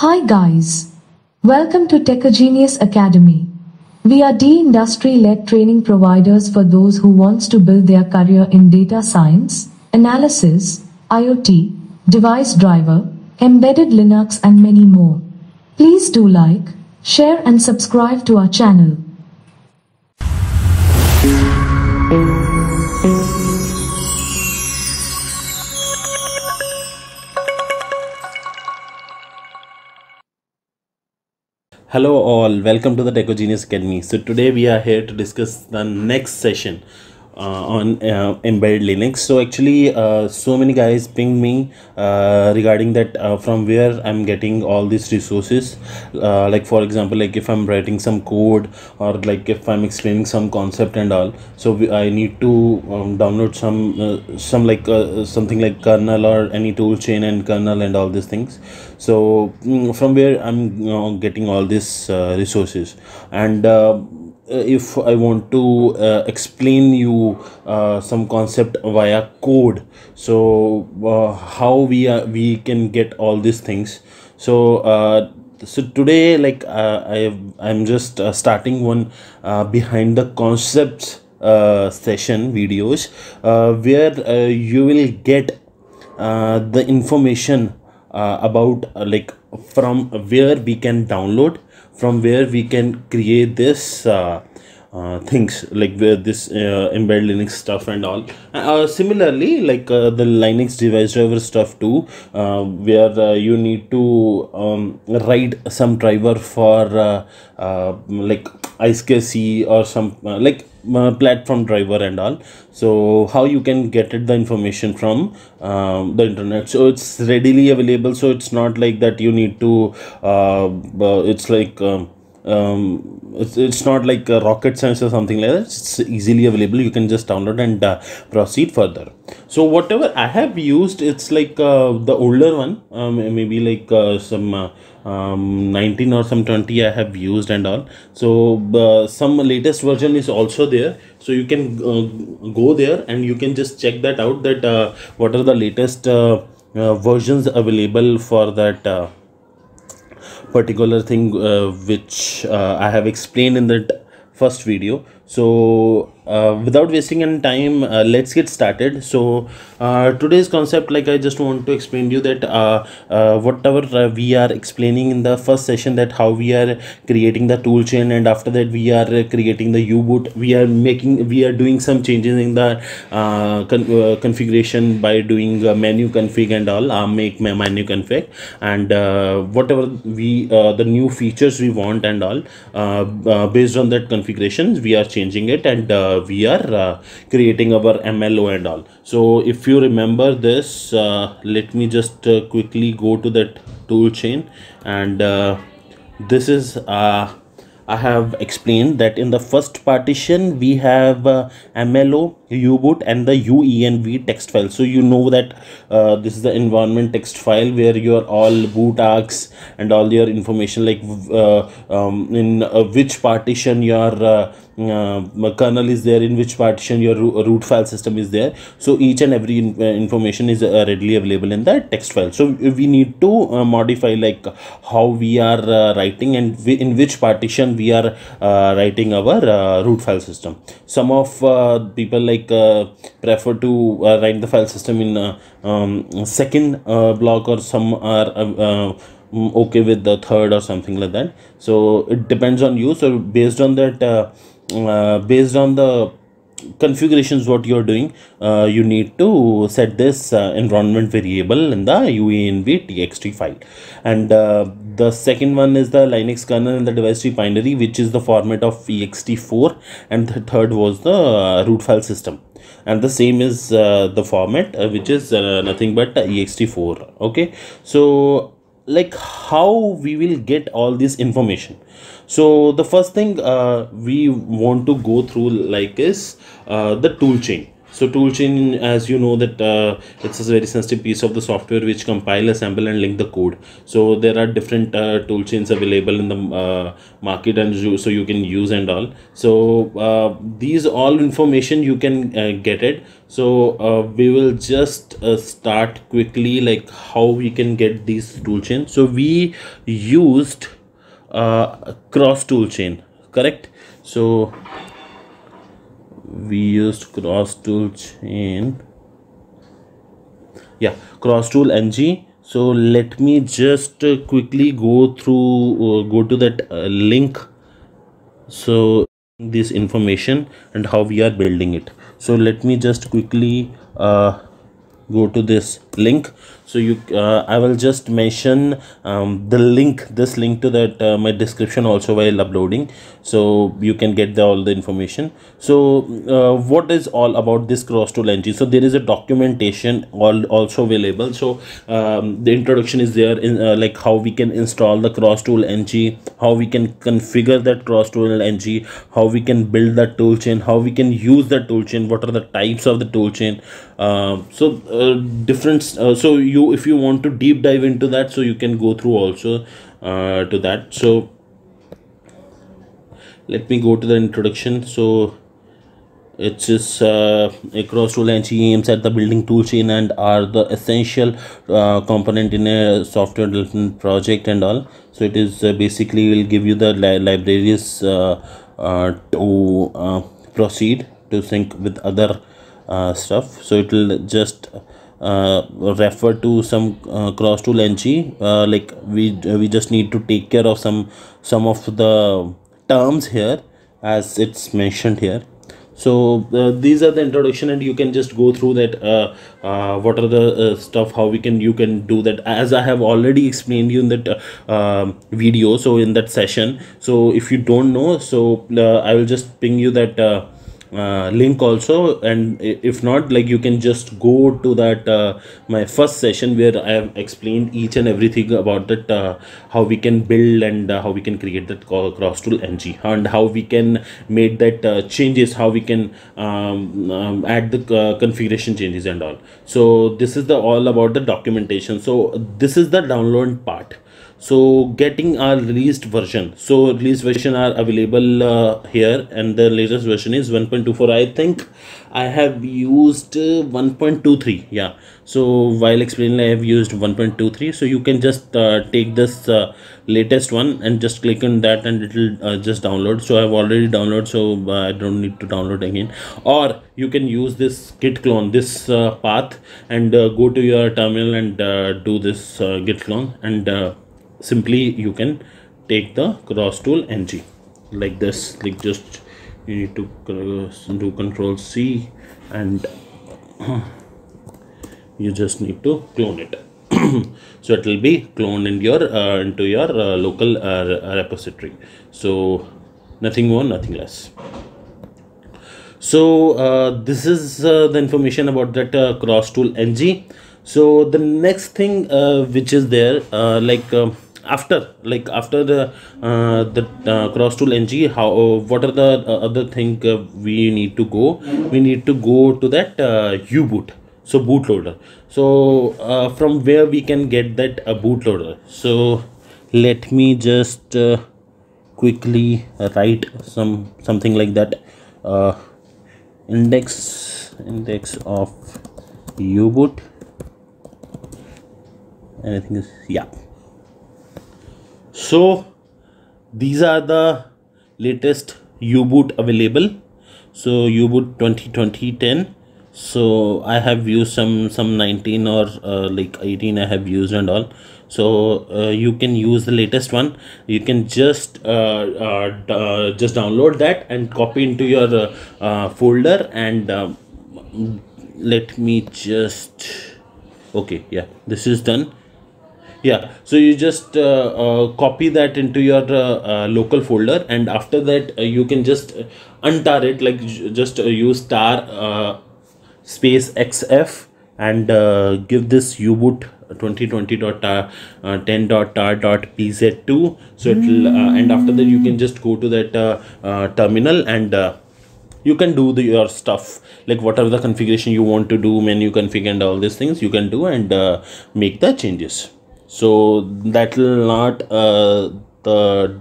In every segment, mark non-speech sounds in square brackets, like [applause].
Hi guys. Welcome to Techagenius Academy. We are the industry-led training providers for those who wants to build their career in data science, analysis, IoT, device driver, embedded Linux and many more. Please do like, share and subscribe to our channel. hello all welcome to the Tech genius academy so today we are here to discuss the next session uh, on uh, embedded linux so actually uh, so many guys ping me uh, regarding that uh, from where i'm getting all these resources uh, like for example like if i'm writing some code or like if i'm explaining some concept and all so we, i need to um, download some uh, some like uh, something like kernel or any tool chain and kernel and all these things so mm, from where i'm you uh, know, getting all these uh, resources and uh, uh, if I want to uh, explain you uh, some concept via code so uh, how we are we can get all these things so uh, so today like uh, I I'm just uh, starting one uh, behind the concepts uh, session videos uh, where uh, you will get uh, the information uh, about uh, like from where we can download from where we can create this uh, uh, things like where this uh, embed linux stuff and all uh, uh, similarly like uh, the linux device driver stuff too uh, where uh, you need to um, write some driver for uh, uh, like icek or some uh, like uh, platform driver and all so how you can get it the information from um, the internet so it's readily available so it's not like that you need to uh, uh it's like um, um, it's, it's not like rocket science or something like that it's easily available you can just download and uh, proceed further so whatever i have used it's like uh, the older one um, maybe like uh, some uh, um, 19 or some 20 i have used and all so uh, some latest version is also there so you can uh, go there and you can just check that out that what are the latest versions available for that particular thing uh, which uh, I have explained in the first video so uh, without wasting any time uh, let's get started so uh, today's concept like i just want to explain to you that uh, uh, whatever uh, we are explaining in the first session that how we are creating the tool chain and after that we are uh, creating the u-boot we are making we are doing some changes in the uh, con uh, configuration by doing uh, menu config and all uh, make my menu config and uh, whatever we uh, the new features we want and all uh, uh, based on that configurations we are changing it and uh, we are uh, creating our mlo and all so if you remember this uh, let me just uh, quickly go to that tool chain and this is I have explained that in the first partition we have uh, MLO, U-boot and the UENV text file. So you know that uh, this is the environment text file where your all boot args and all your information like uh, um, in which partition your uh, kernel is there in which partition your root file system is there so each and every in uh, information is uh, readily available in the text file so we need to uh, modify like how we are uh, writing and we, in which partition we are uh, writing our root file system some of people like prefer to write the file system in um, second block or some are mm, okay with the third or something like that so it depends on you so based on that uh, based on the configurations what you're doing uh, you need to set this uh, environment variable in the uenv txt file and uh, the second one is the linux kernel and the device tree binary which is the format of ext4 and the third was the uh, root file system and the same is uh, the format which is nothing but ext4 okay so like how we will get all this information so the first thing uh, we want to go through like is uh, the tool chain so toolchain, as you know that uh, it's a very sensitive piece of the software which compile, assemble and link the code. So there are different uh, toolchains available in the uh, market and you, so you can use and all. So uh, these all information you can uh, get it. So uh, we will just start quickly like how we can get these toolchain. So we used cross toolchain, correct? So we used cross tool chain yeah cross tool ng so let me just uh, quickly go through uh, go to that uh, link so this information and how we are building it so let me just quickly uh, go to this link so you uh, i will just mention um, the link this link to that uh, my description also while uploading so you can get the, all the information so uh, what is all about this cross tool engine so there is a documentation all also available so um, the introduction is there in uh, like how we can install the cross tool ng how we can configure that cross tool ng how we can build that tool chain, how we can use that chain. what are the types of the tool chain? Uh, so uh, different uh, so you if you want to deep dive into that so you can go through also uh, to that so let me go to the introduction so it is uh, cross tool and CEMs at the building toolchain and are the essential uh, component in a software development project and all so it is uh, basically will give you the li libraries uh, uh, to uh, proceed to sync with other uh, stuff so it will just uh, refer to some uh, cross tool NG uh, like we we just need to take care of some some of the terms here as it's mentioned here so uh, these are the introduction and you can just go through that uh, uh, what are the uh, stuff how we can you can do that as i have already explained you in that uh, um, video so in that session so if you don't know so uh, i will just ping you that uh, uh, link also and if not like you can just go to that uh, my first session where i have explained each and everything about that uh, how we can build and uh, how we can create that cross tool ng and how we can make that uh, changes how we can um, um, add the uh, configuration changes and all so this is the all about the documentation so this is the download part so getting our released version so released version are available uh, here and the latest version is 1.24 i think i have used uh, 1.23 yeah so while explaining i have used 1.23 so you can just uh, take this uh, latest one and just click on that and it will uh, just download so i've already downloaded so uh, i don't need to download again or you can use this git clone this path and go to your terminal and do this git clone and simply you can take the cross tool NG like this like just you need to do control C and [clears throat] you just need to clone it [clears throat] so it will be cloned in your uh, into your uh, local uh, repository so nothing more nothing less so uh, this is uh, the information about that uh, cross tool ng so the next thing which is there like after like after the uh, the uh, cross tool ng how uh, what are the uh, other thing uh, we need to go we need to go to that u-boot so bootloader so from where we can get that bootloader so let me just quickly write some something like that index index of u-boot anything is yeah so these are the latest u-boot available so u-boot 2020 10 so i have used some some 19 or uh, like 18 i have used and all so uh, you can use the latest one you can just uh, uh, uh just download that and copy into your uh, uh folder and um, let me just okay yeah this is done yeah so you just uh, uh, copy that into your uh, local folder and after that you can just untar it like just use tar space xf and uh, give this uboot 2020.10.tar.pz2 so it will uh, and after that you can just go to that uh, terminal and you can do the, your stuff like whatever the configuration you want to do menu config and all these things you can do and make the changes so that will not uh, the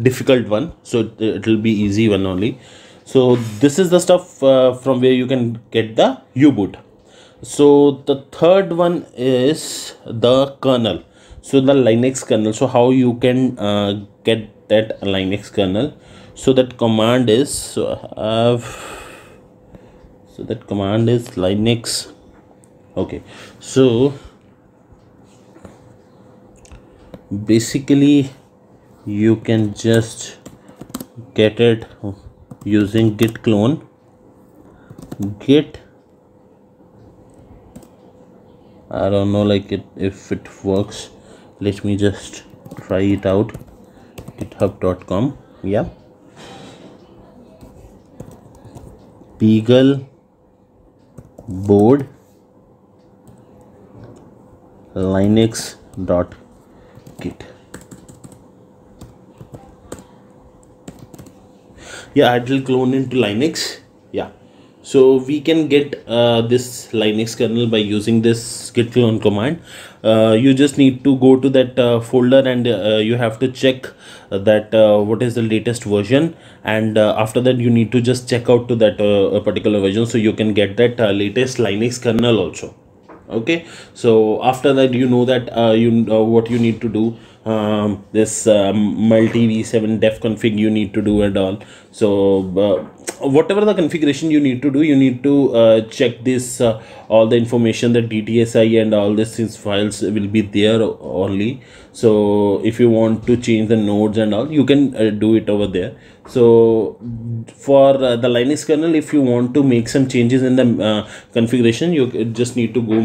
difficult one so it, will be easy one only so this is the stuff uh, from where you can get the u-boot so the third one is the kernel so the linux kernel so how you can uh, get that linux kernel so that command is so uh, so that command is linux okay so basically you can just get it using git clone git I don't know like it if it works let me just try it out github.com yeah beagle board linux dot it yeah it will clone into linux yeah so we can get uh, this linux kernel by using this git clone command uh, you just need to go to that uh, folder and uh, you have to check uh, that uh, what is the latest version and after that you need to just check out to that particular version so you can get that latest linux kernel also okay so after that you know that uh, you know uh, what you need to do um, this um, multi v7 def config you need to do at all so uh, whatever the configuration you need to do you need to uh, check this uh, all the information that dtsi and all this things files will be there only so if you want to change the nodes and all you can uh, do it over there so for uh, the linux kernel if you want to make some changes in the configuration you just need to go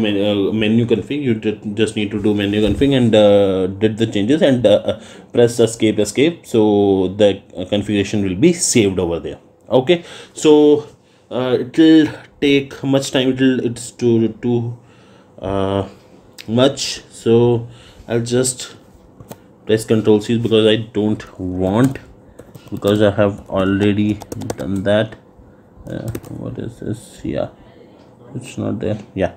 menu config you just need to do menu config and did the changes changes and uh, uh, press escape escape so the uh, configuration will be saved over there okay so uh, it will take much time it will it's too too uh, much so I'll just press control C because I don't want because I have already done that uh, what is this yeah it's not there yeah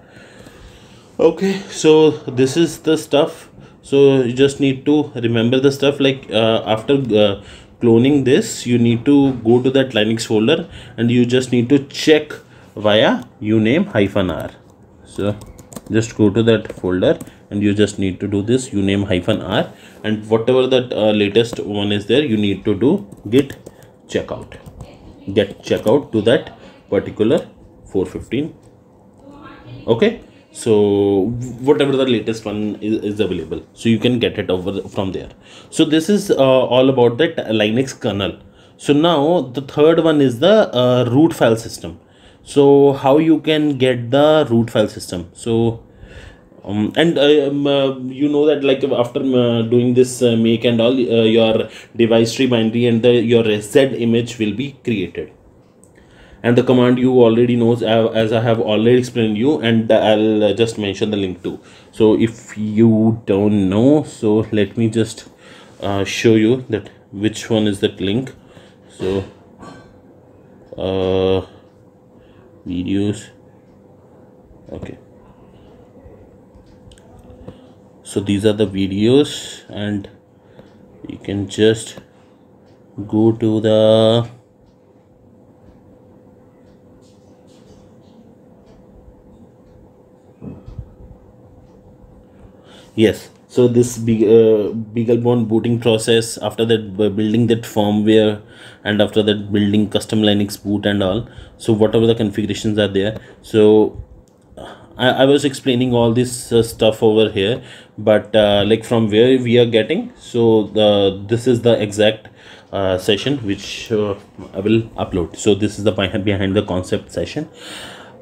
okay so this is the stuff so you just need to remember the stuff like uh, after uh, cloning this you need to go to that linux folder and you just need to check via uname hyphen r so just go to that folder and you just need to do this uname hyphen r and whatever that uh, latest one is there you need to do git checkout get checkout to that particular 415 okay so whatever the latest one is, is, available so you can get it over from there so this is uh, all about that linux kernel so now the third one is the uh, root file system so how you can get the root file system so um, and uh, um, uh, you know that like after uh, doing this uh, make and all uh, your device tree binary and the, your z image will be created and the command you already knows uh, as I have already explained you and I'll uh, just mention the link too so if you don't know so let me just uh, show you that which one is that link so uh, videos okay so these are the videos and you can just go to the Yes. So this big uh, BeagleBone booting process after that building that firmware and after that building custom Linux boot and all. So whatever the configurations are there. So I, I was explaining all this uh, stuff over here, but uh, like from where we are getting. So the this is the exact uh, session which uh, I will upload. So this is the behind, behind the concept session.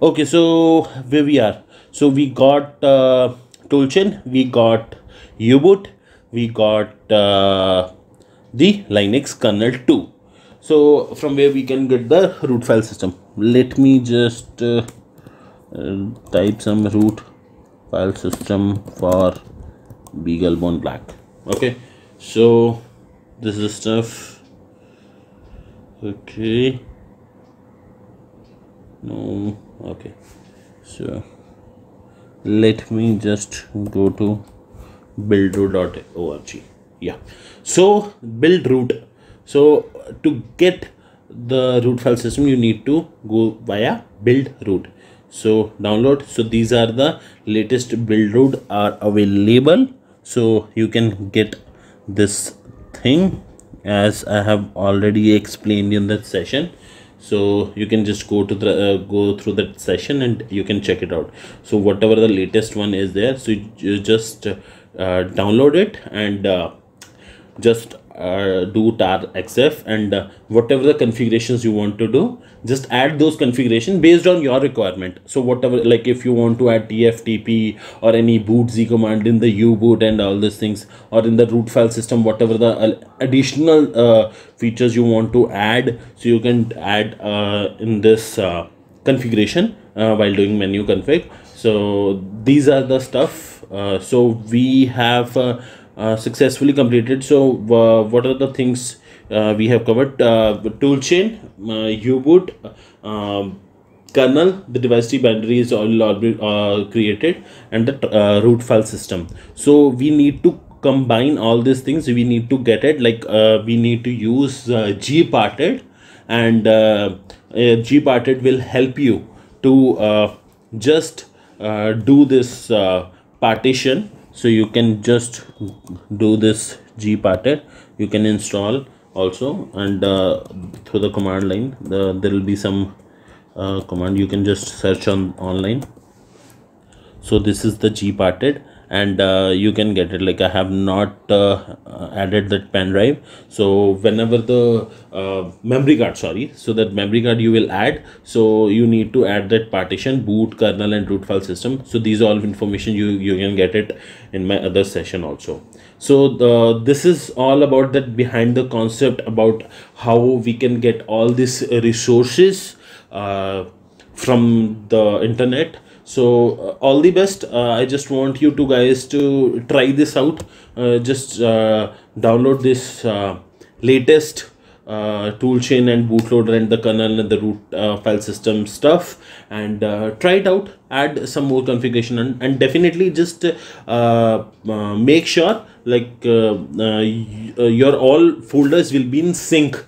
Okay, so where we are. So we got uh, Tolchin, we got U-boot, we got uh, the Linux kernel 2. So from where we can get the root file system. Let me just uh, type some root file system for BeagleBone Black. Okay, so this is stuff. Okay. No, okay. So let me just go to buildroot.org yeah so build root so to get the root file system you need to go via build root so download so these are the latest build root are available so you can get this thing as i have already explained in that session so you can just go to the uh, go through that session and you can check it out so whatever the latest one is there so you, you just uh, download it and uh, just uh, do tar xf and uh, whatever the configurations you want to do just add those configurations based on your requirement so whatever like if you want to add tftp or any boot z command in the u boot and all these things or in the root file system whatever the uh, additional uh, features you want to add so you can add uh, in this configuration while doing menu config so these are the stuff so we have uh, successfully completed so uh, what are the things uh, we have covered toolchain u-boot um, kernel the device tree binary is all, all created and the root file system so we need to combine all these things we need to get it like we need to use gparted and uh, uh, gparted will help you to uh, just uh, do this partition so you can just do this g gparted you can install also and uh, through the command line the, there will be some uh, command you can just search on online so this is the g gparted and uh, you can get it like i have not uh, added that pen drive so whenever the uh, memory card sorry so that memory card you will add so you need to add that partition boot kernel and root file system so these all information you you can get it in my other session also so the, this is all about that behind the concept about how we can get all these resources uh, from the internet so uh, all the best uh, i just want you to guys to try this out uh, just uh, download this uh, latest uh, toolchain and bootloader and the kernel and the root file system stuff and try it out add some more configuration and, and definitely just make sure like your all folders will be in sync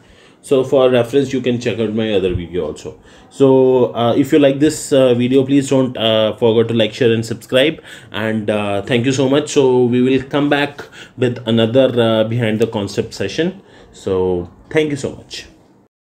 so for reference you can check out my other video also so uh, if you like this uh, video please don't uh, forget to like share and subscribe and uh, thank you so much so we will come back with another uh, behind the concept session so thank you so much